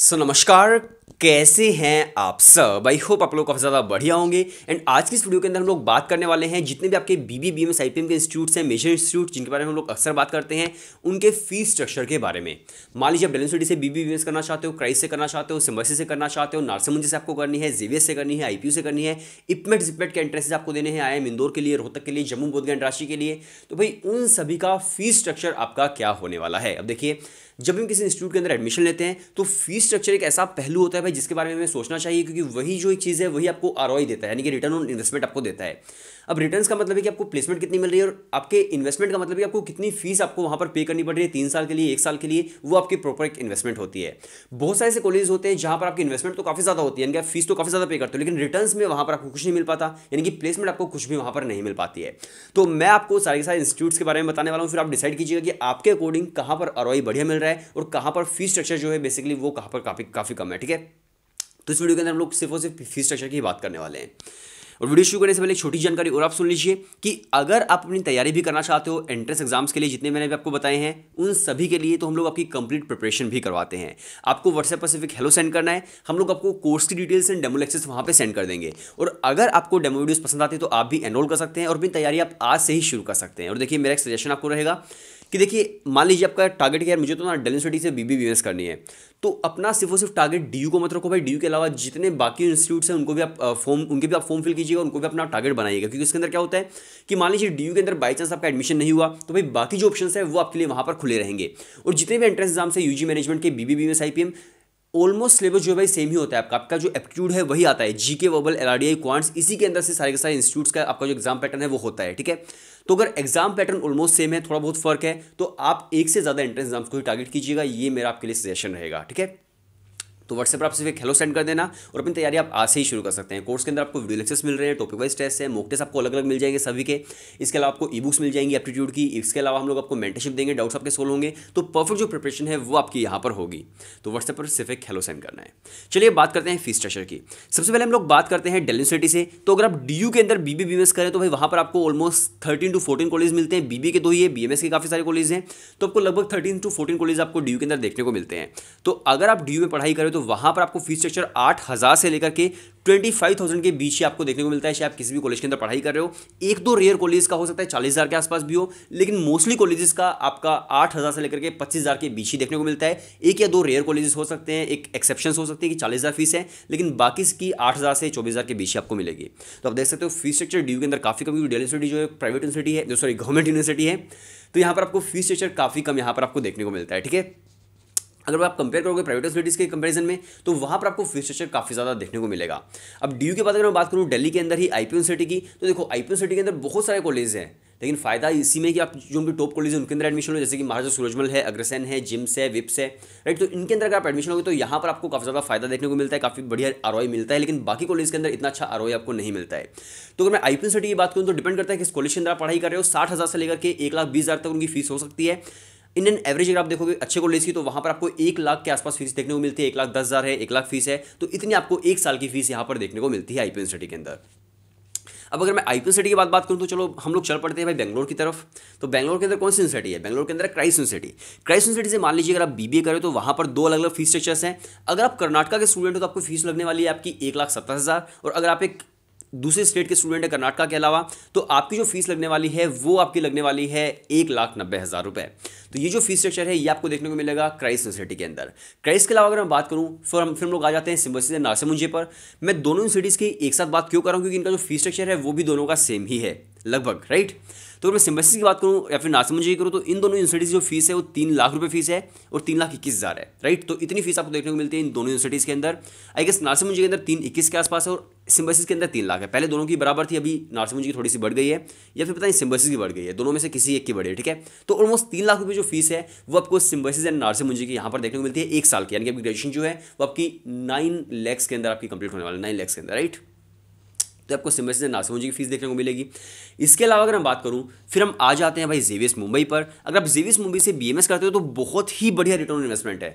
सो so, नमस्कार कैसे हैं आप सब आई होप आप लोग काफ़ी ज़्यादा बढ़िया होंगे एंड आज की इस वीडियो के अंदर हम लोग बात करने वाले हैं जितने भी आपके B B B M S I P M के इंस्टीट्यूट्स हैं मेजर इंस्टीट्यूट जिनके बारे में हम लोग अक्सर बात करते हैं उनके फीस स्ट्रक्चर के बारे में मान लीजिए आप डेलन से बी बी बी एस करना चाहते हो क्राइस से करना चाहते हो सिम्बर्सी से करना चाहते हो नारसमुंज से आपको करनी है जेवीएस से करनी है आई पी यू से करनी है इपमेट जिपमेट के एंट्रेंसेज आपको देने हैं आई एम इंदौर के लिए रोहतक के लिए जम्मू बोधगंड राशि के लिए तो भाई उन सभी का फीस स्ट्रक्चर आपका क्या होने वाला है अब देखिए जब हम किसी इंस्टीट्यूट के अंदर एडमिशन लेते हैं तो फीस स्ट्रक्चर एक ऐसा पहलू होता है भाई जिसके बारे में हमें सोचना चाहिए क्योंकि वही जो एक चीज़ है वही आपको आर देता है यानी कि रिटर्न ऑन इन्वेस्टमेंट आपको देता है अब रिटर्न का मतलब है कि आपको प्लेसमेंट कितनी मिल रही है और आपके इन्वेस्टमेंट का मतलब है आपको कितनी फीस आपको वहां पर पे करनी पड़ रही है तीन साल के लिए एक साल के लिए वो आपकी प्रॉपर एक इन्वेस्टमेंट होती है बहुत सारे ऐसे कॉलेज होते हैं जहां पर आपकी इन्वेस्टमेंट तो काफ़ी ज़्यादा होती है यानी कि फीस तो काफ़ी ज़्यादा पे करते हो लेकिन रिटर्न में वहां पर आपको कुछ नहीं मिल पाता यानी कि प्लेसमेंट आपको कुछ भी वहां पर नहीं मिल पाती है तो मैं आपको सारे सारे इंस्टीट्यूट्स के बारे में बताने वाला हूँ फिर आप डिसाइड कीजिएगा कि आपके अकॉर्डिंग कहाँ पर अरवाई बढ़िया मिल रहा है और कहाँ पर फीस स्ट्रक्चर जो है बेसिकली वो कहाँ पर काफ़ी काफ़ी कम है ठीक है तो इस वीडियो के अंदर हम लोग सिर्फ और सिर्फ फीस स्ट्रक्चर की बात करने वाले हैं और वीडियो शुरू करने से पहले छोटी जानकारी और आप सुन लीजिए कि अगर आप अपनी तैयारी भी करना चाहते हो एंट्रेंस एग्जाम्स के लिए जितने मैंने भी आपको बताए हैं उन सभी के लिए तो हम लोग आपकी कंप्लीट प्रिपरेशन भी करवाते हैं आपको व्हाट्सएप पर सिर्फ हेलो सेंड करना है हम लोग आपको कोर्स की डिटेल्स एंड डेमो लेक्चर्स वहाँ पर सेंड कर देंगे और अगर आपको डेमो वीडियोज़ पसंद आते हैं तो आप भी एनरोल कर सकते हैं और अपनी तैयारी आप आज से ही शुरू कर सकते हैं और देखिए मेरा एक सजेशन आपको रहेगा कि देखिए मान लीजिए आपका टारगेट यार मुझे तो ना डेल यूनिवर्सिटी से बीबी बिजनेस करनी है तो अपना सिर्फ और सिर्फ टारगेट डी को मत रखो भाई डी के अलावा जितने बाकी इंस्टीट्यूट्स हैं उनको भी आप फॉर्म उनके भी आप फॉर्म फिल कीजिएगा उनको भी अपना टारगेट बनाइएगा क्योंकि इसके अंदर क्या होता है कि मान लीजिए डी के अंदर बाई चांस आपका एडमिशन नहीं हुआ तो भाई बाकी जो ऑप्शन है वो आपके लिए वहाँ पर खुले रहेंगे और जितने भी एंट्रेंस एग्जाम से यू मैनेजमेंट के B B B S almost syllabus जो है भाई सेम ही होता है आपका आपका जो एप्टीट्यूड है वही आता है के वबल एल आर क्वांट्स इसी के अंदर से सारे के सारे इंस्टीट्यूट्स का आपका जो एग्जाम पैटर्न है वो होता है ठीक है तो अगर एग्जाम पैटर्न ऑलमोस्ट सेम है थोड़ा बहुत फर्क है तो आप एक से ज़्यादा एंट्रेंस एग्जाम्स को ही टारगेट कीजिएगा ये मेरा आपके लिए सजेशन रहेगा ठीक है तो व्हाट्सएप पर आप सिर्फ एक हेलो सेंड कर देना और अपनी तैयारी आप आज से ही शुरू कर सकते हैं कोर्स के अंदर आपको वीडियो लेक्चर्स मिल रहे हैं टॉपिक वाइज टेस्ट है मोक टेस्ट आपको अलग अलग मिल जाएंगे सभी के इसके अलावा आपको ई बुक्स मिल जाएंगी एप्टीट्यूड की इसके अलावा हम लोग आपको मेंटरशिप देंगे डाउट्स आपके सोल्व होंगे तो परफेक्ट जो प्रिपरेशन है वो आपकी यहाँ पर होगी तो व्हाट्सएप पर सिर्फ एक हेलो सेंड करना है चलिए बात करते हैं फीस स्ट्रक्चर की सबसे पहले हम लोग बात करते हैं डेली यूनिवर्सिटी से तो अगर आप डी के अंदर बी बी करें तो भाई वहाँ पर आपको almost thirteen to fourteen college मिलते हैं बी के दो ही है बी के काफ़ी सारे कॉलेज हैं तो आपको लगभग थर्टीन टू फोर्टीन कॉलेज आपको डी के अंदर देखने को मिलते हैं तो अगर आप डी में पढ़ाई करें तो वहां पर आपको फीस स्ट्रक्चर आठ हज़ार से लेकर के ट्वेंटी फाइव थाउजेंड के बीच ही आपको देखने को मिलता है आप किसी भी कॉलेज के अंदर पढ़ाई कर रहे हो एक दो रेयर कॉलेज का हो सकता है चालीस के आसपास भी हो लेकिन मोस्टली कॉलेजेस का आपका आठ से लेकर के पच्चीस के बीच ही देखने को मिलता है एक या दो रेयर कॉलेजेस हो सकते हैं एक एक्सेप्शन हो सकते हैं कि चालीस फीस है लेकिन बाकी इसकी आठ से चौबीस के बीच आपको मिलेगी तो आप देख सकते हो फीस स्ट्रक्चर ड्यू के अंदर काफ़ी कम डेली यूनिवर्सिटी जो है प्राइवेट यूनिवर्सिटी है सॉरी गवर्नमेंट यूनिवर्सिटी है तो यहाँ पर आपको फीस स्ट्रक्चर काफ़ी कम यहाँ पर आपको देखने को मिलता है ठीक है अगर आप कंपेयर करोगे प्राइवेट यूनिवर्सिटीज़ के कंपैरिजन में तो वहाँ पर आपको फीस स्ट्रक्चर काफ़ी ज़्यादा देखने को मिलेगा अब डी के बाद अगर मैं बात करूँ दिल्ली के अंदर ही आई यूनिवर्सिटी की तो देखो आई यूनिवर्सिटी के अंदर बहुत सारे कॉलेज हैं लेकिन फ़ायदा इसी में कि आप जो भी टॉप कॉलेज है उनके अंदर एडमिशन हो जैसे कि महाराजा सूरजमल है अग्रसेन है जिम्स है विप्स है राइट तो इनके अंदर अगर आप एडमिशन होगी तो यहाँ पर आपको काफ़ी ज़्यादा फायदा देखने को मिलता है काफ़ी बढ़िया आर मिलता है लेकिन बाकी कॉलेज के अंदर इतना अच्छा आर आपको नहीं मिलता है तो अगर मैं आई की बात करूँ तो डिपेंड करता है कि इस कॉलेज के अंदर आप पढ़ाई कर रहे हो साठ से लेकर के एक लाख बीस तक उनकी फीस हो सकती है इंडियन एवरेज अगर आप देखोगे अच्छे कॉलेज की तो वहाँ पर आपको एक लाख के आसपास फीस देखने को मिलती है एक लाख दस हज़ार है एक लाख फीस है तो इतनी आपको एक साल की फीस यहाँ पर देखने को मिलती है आईपीएन यूनिवर्सिटी के अंदर अब अगर मैं आईपीएन सिटी की बात बात करूँ तो चलो हम लोग चल पड़ते हैं भाई बैंगलोर की तरफ तो बैंगलोर के अंदर कौन सी यूनिवर्सिटी है बैंगलोर के अंदर क्राइस यूनिवर्सिटी क्राइस सिटी से मान लीजिए अगर आप बीबीए करें तो वहाँ पर दो अलग अलग फीस स्ट्रक्चर्स हैं अगर आप कर्नाटका के स्टूडेंट हो तो आपको फीस लगने वाली है आपकी एक लाख सत्तर हज़ार और अगर आप एक दूसरे स्टेट के स्टूडेंट है कर्नाटका के अलावा तो आपकी जो फीस लगने वाली है वो आपकी लगने वाली है एक लाख नब्बे हज़ार रुपये तो ये जो फीस स्ट्रक्चर है ये आपको देखने को मिलेगा क्राइस यूनिवर्सिटी के अंदर क्राइस के अलावा अगर मैं बात करूँ फिर हम फिर हम लोग आ जाते हैं सिम्बोसिस एंड नारसिमुंजे पर मैं दोनों यूनिवर्सिटीज़ की एक साथ बात क्यों कर रहा हूँ क्योंकि इनका जो फीस स्ट्रक्चर है वो भी दोनों का सेम ही है लगभग राइट तो अगर मैं सिम्बेसिस की बात करूँ या फिर नासिमन जी की करूँ तो इन दोनों यूनिवर्सिटीज़ जो फीस है वो तीन लाख रुपये फीस है और तीन लाख इक्कीस हज़ार है राइट तो इतनी फीस आपको देखने को मिलती है इन दोनों यूनिवर्सिटीज़ के अंदर आई गेस नासिमन जी के अंदर तीन इक्कीस के आसपास है और सिम्बेसिस के अंदर तीन लाख है पहले दोनों की बराबर थी अभी नारसिमुंज की थोड़ी सी बढ़ गई है या फिर पता नहीं सिम्बेसिस की बढ़ गई है दोनों में से किसी एक की बढ़ी है ठीक है तो ऑलमोस्ट तीन लाख रुपये जो फीस है वो आपको सिम्बेसिस एंड जी की यहाँ पर देखने को मिलती है एक साल की यानी कि ग्रेजुएशन जो है वो आपकी नाइन लैक्स के अंदर आपकी कंप्लीट होने वाली नाइन लैक्स के अंदर राइट तो आपको सिमरसिन नासिमोजी की फीस देखने को मिलेगी इसके अलावा अगर हम बात करूँ फिर हम आ जाते हैं भाई जेवियस मुंबई पर अगर आप जेवियस मुंबई से बी करते हो तो बहुत ही बढ़िया रिटर्न इन्वेस्टमेंट है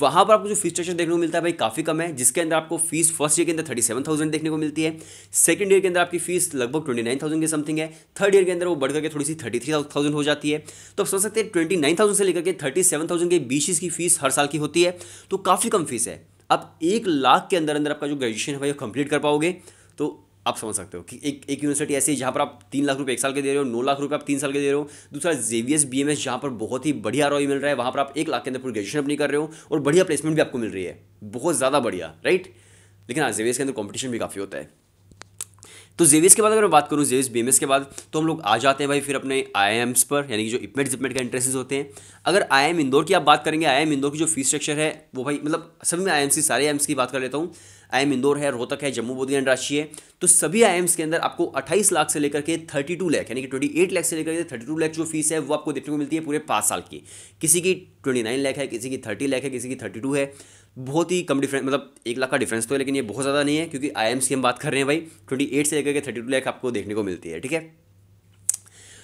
वहाँ पर आपको जो फीस स्ट्रक्चर देखने को मिलता है भाई काफ़ी कम है जिसके अंदर आपको फीस फर्स्ट ईयर के अंदर थर्टी सेवन थाउजेंड देखने को मिलती है सेकंड ईयर के अंदर आपकी फीस लगभग ट्वेंटी नाइन थाउजेंड के समथिंग है थर्ड ईयर के अंदर वो बढ़ करके थोड़ी सी थर्टी थ्री थाउजेंड हो जाती है तो आप समझ सकते हैं ट्वेंटी नाइन थाउजेंड से लेकर के थर्टी सेवन थाउजेंड के बीच इसकी फीस हर साल की होती है तो काफ़ी कम फीस है आप एक लाख के अंदर अंदर आपका जो ग्रेजुएशन है भाई कंप्लीट कर पाओगे तो आप समझ सकते हो कि एक एक यूनिवर्सिटी ऐसी जहाँ पर आप तीन लाख रुपये एक साल के दे रहे हो नौ लाख रुपये आप तीन साल के दे रहे हो दूसरा जेवीएस बी एम एस जहाँ पर बहुत ही बढ़िया रॉय मिल रहा है वहाँ पर आप एक लाख के अंदर पूरी ग्रेजुएशन अपनी कर रहे हो और बढ़िया प्लेसमेंट भी आपको मिल रही है बहुत ज़्यादा बढ़िया राइट लेकिन हाँ जेवीएस के अंदर कॉम्पिटिशन भी काफ़ी होता है तो जेविस के बाद अगर मैं बात करूँ जेवीएस बीएमएस के बाद तो हम लोग आ जाते हैं भाई फिर अपने आई पर यानी कि जो इपमेट जिपमेट का इंटरेस्ट होते हैं अगर आई इंदौर की आप बात करेंगे आई इंदौर की जो फीस स्ट्रक्चर है वो भाई मतलब सभी में आई सारे आई की बात कर लेता हूँ आई इंदौर है रोहतक है जम्मू बोधी राशि है तो सभी आई के अंदर आपको अट्ठाईस लाख से लेकर के थर्टी टू लाख यानी कि ट्वेंटी एट लाख से लेकर के थर्टी टू लाख जो फीस है वो आपको देखने को मिलती है पूरे पाँच साल की किसी की ट्वेंटी नाइन लाख है किसी की थर्टी लाख है किसी की थर्टी टू है बहुत ही कम डिफरेंस मतलब एक लाख का डिफरेंस तो है लेकिन ये बहुत ज़्यादा नहीं है क्योंकि आई हम बात कर रहे हैं भाई ट्वेंटी एट से लेकर के थर्टी टू लैख आपको देखने को मिलती है ठीक है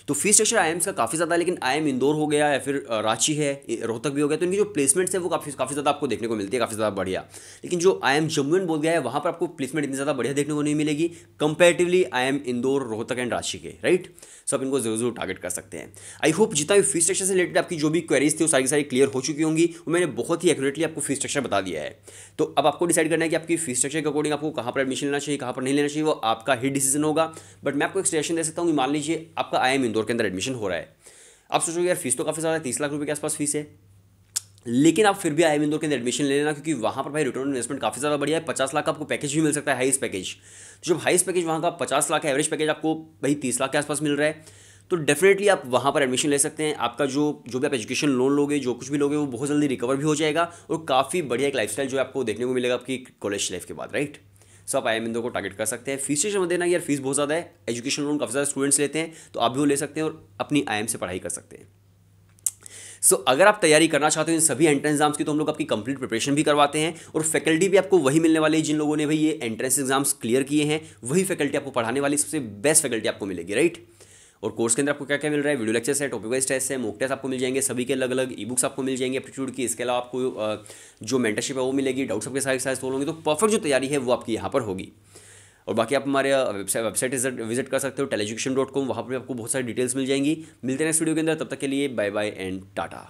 तो फीस स्ट्रक्चर आई का काफ़ी ज़्यादा लेकिन आई इंदौर हो गया या फिर रांची है रोहतक भी हो गया तो इनकी जो प्लेसमेंट्स है वो काफ़ी काफ़ी ज़्यादा आपको देखने को मिलती है काफ़ी ज़्यादा बढ़िया लेकिन जो आई एम जम्मू एंड बोल गया है वहाँ पर आपको प्लेसमेंट इतनी ज़्यादा बढ़िया देखने को नहीं मिलेगी comparatively I M Indore Rohtak and Ranchi के राइट सो आप इनको जरूर जरूर टारगेट कर सकते हैं आई होप जितना भी फीस स्ट्रक्चर से रिलेटेड आपकी जो भी क्वेरीज थी वो सारी सारी क्लियर हो चुकी होंगी वो मैंने बहुत ही एक्यूरेटली आपको फीस स्ट्रक्चर बता दिया है तो अब आपको डिसाइड करना है कि आपकी फीस स्ट्रक्चर के अकॉर्डिंग आपको कहाँ पर एडमिशन लेना चाहिए कहाँ पर नहीं लेना चाहिए वो आपका ही डिसीजन होगा बट मैं आपको एक सजेशन दे सकता हूँ कि मान लीजिए आपका आई एम इंदौर के अंदर एडमिशन हो रहा है आप सोचो यार फीस तो काफ़ी ज़्यादा है तीस लाख रुपये के आसपास फीस है लेकिन आप फिर भी आई एम इंदौर के अंदर एडमिशन ले लेना क्योंकि वहाँ पर भाई रिटर्न इन्वेस्टमेंट काफ़ी ज़्यादा बढ़िया है पचास लाख आपको पैकेज भी मिल सकता है हाईस्ट पैकेज तो जब हाईस्ट पैकेज वहाँ का पचास लाख एवरेज पैकेज आपको भाई तीस लाख के आसपास मिल रहा है तो डेफिनेटली आप वहाँ पर एडमिशन ले सकते हैं आपका जो जो भी आप एजुकेशन लोन लोगे जो कुछ भी लोगे वो बहुत जल्दी रिकवर भी हो जाएगा और काफ़ी बढ़िया एक लाइफ जो आपको देखने को मिलेगा आपकी कॉलेज लाइफ के बाद राइट सो आप आई को टारगेट कर सकते हैं फीस स्टेशन में देना यार फीस बहुत ज़्यादा है एजुकेशन लोन काफ़ी ज़्यादा स्टूडेंट्स लेते हैं तो आप भी वो ले सकते हैं और अपनी आई एम से पढ़ाई कर सकते हैं सो so, अगर आप तैयारी करना चाहते हो इन सभी एंट्रेंस एग्जाम्स की तो हम लोग आपकी कंप्लीट प्रिपरेशन भी करवाते हैं और फैकल्टी भी आपको वही मिलने वाली है जिन लोगों ने भाई ये एंट्रेंस एग्जाम्स क्लियर किए हैं वही फैकल्टी आपको पढ़ाने वाली सबसे बेस्ट फैकल्टी आपको मिलेगी राइट और कोर्स के अंदर आपको क्या क्या मिल रहा है वीडियो लेक्चर्स है टॉपिक वाइज टेस्ट है मोक टेस्ट आपको मिल जाएंगे सभी के अलग अलग ई बुक्स आपको मिल जाएंगे एप्टीट्यूड की इसके अलावा आपको जो मेंटरशिप है वो मिलेगी डाउट्स आपके सारे सारे सोल्व होंगे तो परफेक्ट जो तैयारी है वो आपकी यहाँ पर होगी और बाकी आप हमारे वेबसाइट वेबसाइट विजिट कर सकते हो टेलीजुकेशन डॉट कॉम वहाँ पर आपको बहुत सारी डिटेल्स मिल जाएंगी मिलते हैं इस वीडियो के अंदर तब तक के लिए बाय बाय एंड टाटा